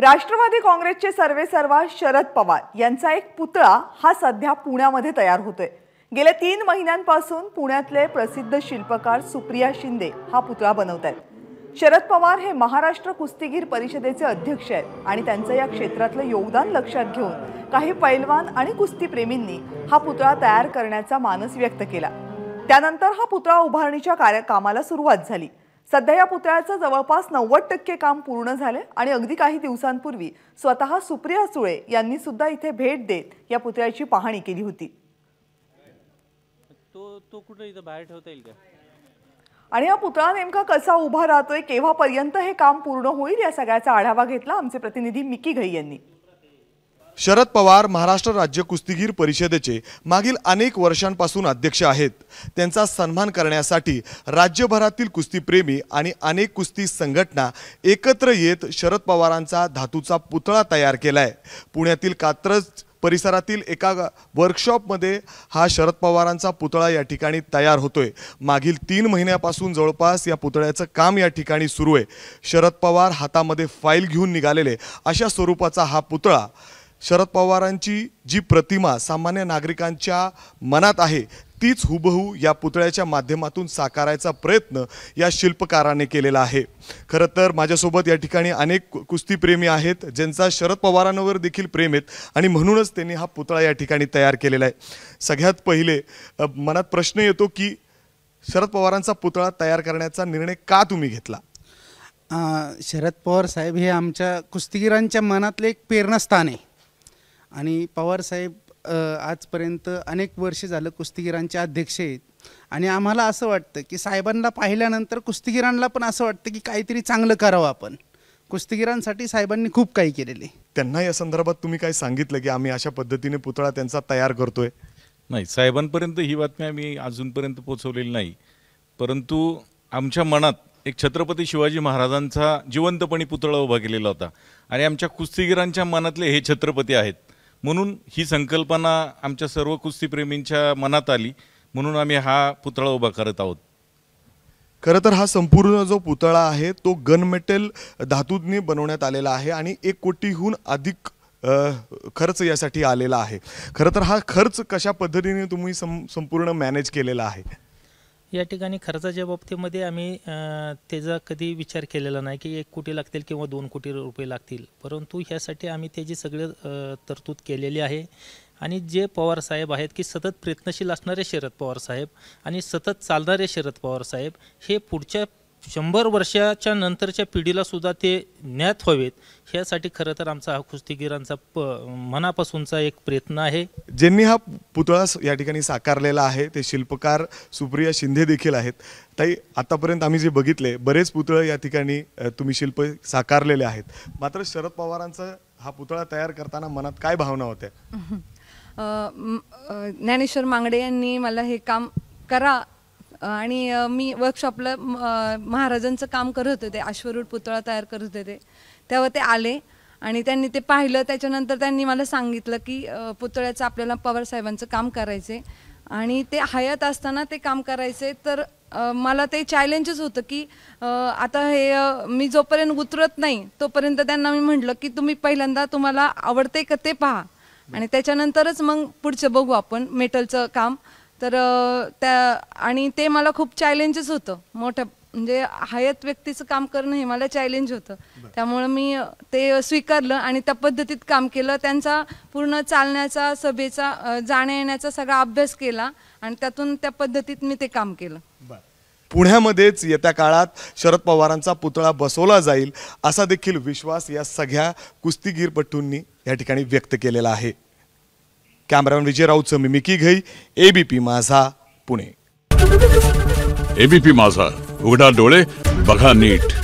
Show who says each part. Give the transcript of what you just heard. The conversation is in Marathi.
Speaker 1: राष्ट्रवादी काँग्रेसचे सर्वे सर्वा शरद पवार यांचा एक पुतळा हा सध्या पुण्यामध्ये तयार होतोय गेल्या तीन महिन्यांपासून पुण्यातले प्रसिद्ध शिल्पकार सुप्रिया शिंदे हा पुतळा बनवत आहेत शरद पवार हे महाराष्ट्र कुस्तीगीर परिषदेचे अध्यक्ष आहेत आणि त्यांचं या क्षेत्रातलं योगदान लक्षात घेऊन काही पैलवान आणि कुस्तीप्रेमींनी हा पुतळा तयार करण्याचा मानस व्यक्त केला त्यानंतर हा पुतळा उभारणीच्या कार्य कामाला सुरुवात झाली सध्या या पुतळ्याचं जवळपास नव्वद टक्के काम पूर्ण झाले आणि अगदी काही दिवसांपूर्वी स्वतः सुप्रिया सुळे यांनी सुद्धा इथे भेट देत या पुतळ्याची पाहणी केली होती
Speaker 2: तो तो कुठे बाहेर ठेवता येईल
Speaker 1: आणि हा पुतळा नेमका कसा उभा राहतोय केव्हापर्यंत हे काम पूर्ण होईल या सगळ्याचा आढावा घेतला आमचे प्रतिनिधी मिकी घई यांनी
Speaker 3: शरद पवार महाराष्ट्र राज्य कुस्तीगीर परिषदेचे मागील अनेक वर्षांपासून अध्यक्ष आहेत त्यांचा सन्मान करण्यासाठी राज्यभरातील कुस्तीप्रेमी आणि अनेक कुस्ती संघटना एकत्र येत शरद पवारांचा धातूचा पुतळा तयार केला आहे पुण्यातील कात्रज परिसरातील एका वर्कशॉपमध्ये हा शरद पवारांचा पुतळा या ठिकाणी तयार होतोय मागील तीन महिन्यापासून जवळपास या पुतळ्याचं काम या ठिकाणी सुरू आहे शरद पवार हातामध्ये फाईल घेऊन निघालेले अशा स्वरूपाचा हा पुतळा शरद पवारांची जी प्रतिमा सामान्य नागरिकांच्या मनात आहे तीच हुबहू या पुतळ्याच्या माध्यमातून साकारायचा प्रयत्न या शिल्पकाराने केलेला आहे खरं तर माझ्यासोबत या ठिकाणी अनेक कुस्तीप्रेमी आहेत ज्यांचा शरद पवारांवर देखील प्रेम आहेत आणि म्हणूनच त्यांनी हा पुतळा या ठिकाणी तयार केलेला आहे सगळ्यात पहिले मनात प्रश्न येतो की शरद पवारांचा पुतळा तयार करण्याचा निर्णय का तुम्ही घेतला शरद पवार साहेब हे आमच्या
Speaker 2: कुस्तीगिरांच्या मनातले एक प्रेरणास्थान आहे आणि पवारसाहेब आजपर्यंत अनेक वर्षे झालं कुस्तीगिरांचे अध्यक्ष आहेत आणि आम्हाला असं वाटतं की साहेबांना पाहिल्यानंतर कुस्तीगिरांना पण असं वाटतं की काहीतरी चांगलं करावं
Speaker 3: आपण कुस्तीगिरांसाठी साहेबांनी खूप काही केलेले त्यांना या संदर्भात तुम्ही काय सांगितलं की आम्ही अशा पद्धतीने पुतळा त्यांचा तयार करतोय नाही साहेबांपर्यंत ही बातमी आम्ही अजूनपर्यंत पोचवलेली नाही परंतु आमच्या मनात एक छत्रपती शिवाजी महाराजांचा जिवंतपणी पुतळा उभा केलेला होता आणि आमच्या कुस्तीगिरांच्या मनातले हे छत्रपती आहेत म्हणून ही संकल्पना आमच्या सर्व कुस्तीप्रेमींच्या मनात आली म्हणून आम्ही हा पुतळा उभा करत आहोत खरं तर हा संपूर्ण जो पुतळा आहे तो गनमेटल धातूंनी बनवण्यात आलेला आहे आणि एक कोटीहून अधिक खर्च यासाठी आलेला आहे खरं तर हा खर्च कशा पद्धतीने तुम्ही सं संपूर्ण मॅनेज केलेला आहे
Speaker 2: या ठिकाणी खर्चाच्या बाबतीमध्ये आम्ही त्याचा कधी विचार केलेला नाही की एक कोटी लागतील किंवा दोन कोटी रुपये लागतील परंतु ह्यासाठी आम्ही त्याची सगळे तरतूद केलेली आहे आणि जे पवार साहेब आहेत की सतत प्रयत्नशील असणारे शरद पवार साहेब आणि सतत चालणारे शरद पवार साहेब हे पुढच्या शंभर वर्षाच्या नंतरच्या पिढीला सुद्धा ते ज्ञात व्हावेत ह्यासाठी खरं तर आमचा हा कुस्तीगिरांचा प मनापासूनचा एक प्रयत्न आहे
Speaker 3: ज्यांनी हा पुतळा या ठिकाणी साकारलेला आहे ते शिल्पकार सुप्रिया शिंदे देखील आहेत ताई आतापर्यंत आम्ही जे बघितले बरेच पुतळे या ठिकाणी तुम्ही शिल्प साकारलेले आहेत मात्र शरद पवारांचा हा पुतळा तयार करताना मनात काय भावना होत्या
Speaker 4: ज्ञानेश्वर मांगडे यांनी मला हे काम करा आणि मी वर्कशॉपला महाराजांचं काम करत होते अश्वरूढ पुतळा तयार करत होते ते तेव्हा ते आले आणि त्यांनी ते पाहिलं त्याच्यानंतर त्यांनी मला सांगितलं की पुतळ्याचं आपल्याला पवारसाहेबांचं काम करायचे आणि ते हयात असताना ते काम करायचे तर मला ते चॅलेंजच होतं की आता हे मी जोपर्यंत उतरत नाही तोपर्यंत त्यांना मी म्हटलं की तुम्ही पहिल्यांदा तुम्हाला आवडते का ते पहा आणि त्याच्यानंतरच मग पुढचं बघू आपण मेटलचं काम तर त्या आणि ते मला खूप चॅलेंजेस होतं मोठ्या म्हणजे हयात व्यक्तीचं काम करणं हे मला चॅलेंज होतं त्यामुळं मी ते स्वीकारलं आणि त्या पद्धतीत काम केलं त्यांचा पूर्ण चालण्याचा सभेचा जाण्या येण्याचा सगळा अभ्यास केला आणि त्यातून त्या पद्धतीत मी ते काम केलं
Speaker 3: पुण्यामध्येच येत्या काळात शरद पवारांचा पुतळा बसवला जाईल असा देखील विश्वास या सगळ्या कुस्तीगीरपटूंनी या ठिकाणी व्यक्त केलेला आहे कॅमेरामॅन विजय राऊतचं मिमिकी घई एबीपी माझा पुणे एबीपी माझा उघडा डोळे बघा नीट